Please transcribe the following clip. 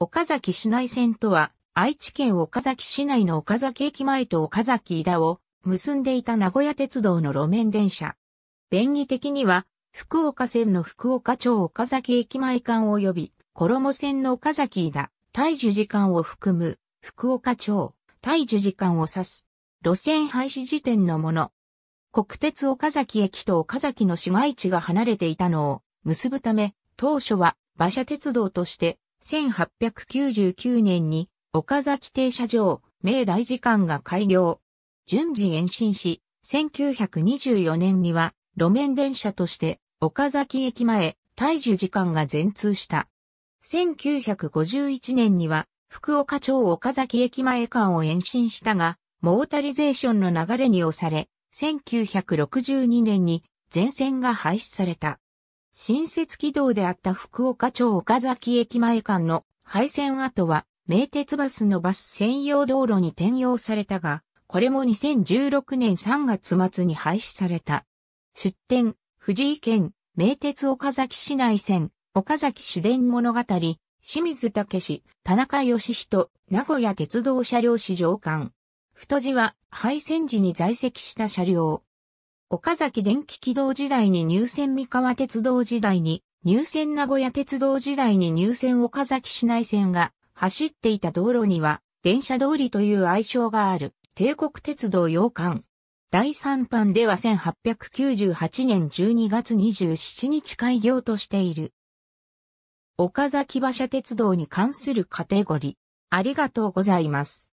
岡崎市内線とは、愛知県岡崎市内の岡崎駅前と岡崎井田を結んでいた名古屋鉄道の路面電車。便宜的には、福岡線の福岡町岡崎駅前間及び、衣線の岡崎井田、大樹時間を含む、福岡町、大樹時間を指す。路線廃止時点のもの。国鉄岡崎駅と岡崎の市街地が離れていたのを結ぶため、当初は馬車鉄道として1899年に岡崎停車場、明大時間が開業。順次延伸し、1924年には路面電車として岡崎駅前、大樹時間が全通した。1951年には福岡町岡崎駅前間を延伸したが、モータリゼーションの流れに押され、1962年に全線が廃止された。新設軌道であった福岡町岡崎駅前間の廃線跡は、名鉄バスのバス専用道路に転用されたが、これも2016年3月末に廃止された。出店、藤井県、名鉄岡崎市内線、岡崎市電物語、清水武市田中義人、名古屋鉄道車両市上館。太字は、廃線時に在籍した車両。岡崎電気軌道時代に入線三河鉄道時代に、入線名古屋鉄道時代に入線岡崎市内線が走っていた道路には、電車通りという愛称がある、帝国鉄道洋館。第3版では1898年12月27日開業としている。岡崎馬車鉄道に関するカテゴリー。ありがとうございます。